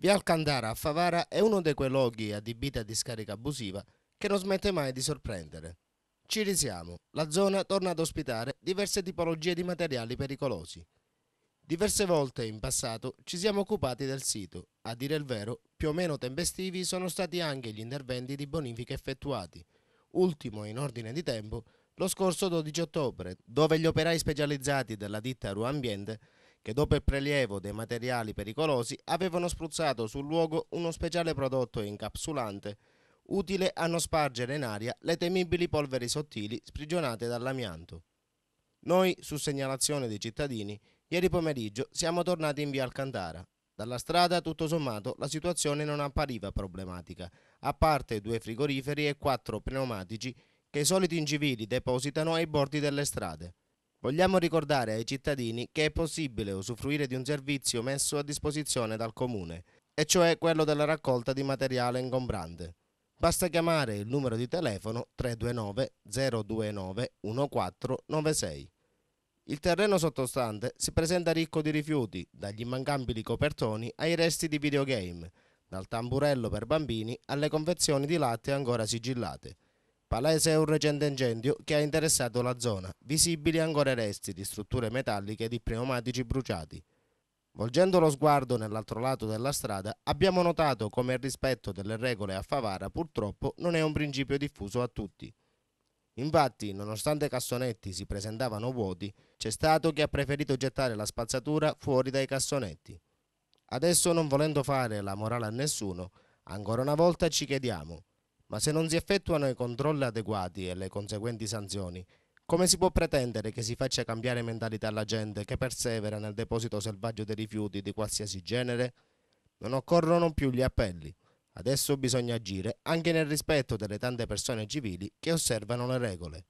Via Alcantara a Favara è uno dei quei luoghi adibiti a discarica abusiva che non smette mai di sorprendere. Ci risiamo, la zona torna ad ospitare diverse tipologie di materiali pericolosi. Diverse volte in passato ci siamo occupati del sito, a dire il vero più o meno tempestivi sono stati anche gli interventi di bonifica effettuati, ultimo in ordine di tempo lo scorso 12 ottobre, dove gli operai specializzati della ditta Ruambiente che dopo il prelievo dei materiali pericolosi avevano spruzzato sul luogo uno speciale prodotto incapsulante utile a non spargere in aria le temibili polveri sottili sprigionate dall'amianto. Noi, su segnalazione dei cittadini, ieri pomeriggio siamo tornati in via Alcantara. Dalla strada, tutto sommato, la situazione non appariva problematica, a parte due frigoriferi e quattro pneumatici che i soliti incivili depositano ai bordi delle strade. Vogliamo ricordare ai cittadini che è possibile usufruire di un servizio messo a disposizione dal comune, e cioè quello della raccolta di materiale ingombrante. Basta chiamare il numero di telefono 329 029 1496. Il terreno sottostante si presenta ricco di rifiuti, dagli immancabili copertoni ai resti di videogame, dal tamburello per bambini alle confezioni di latte ancora sigillate. Palese è un recente incendio che ha interessato la zona, visibili ancora resti di strutture metalliche e di pneumatici bruciati. Volgendo lo sguardo nell'altro lato della strada, abbiamo notato come il rispetto delle regole a Favara purtroppo non è un principio diffuso a tutti. Infatti, nonostante i cassonetti si presentavano vuoti, c'è stato chi ha preferito gettare la spazzatura fuori dai cassonetti. Adesso, non volendo fare la morale a nessuno, ancora una volta ci chiediamo ma se non si effettuano i controlli adeguati e le conseguenti sanzioni, come si può pretendere che si faccia cambiare mentalità alla gente che persevera nel deposito selvaggio dei rifiuti di qualsiasi genere? Non occorrono più gli appelli. Adesso bisogna agire anche nel rispetto delle tante persone civili che osservano le regole.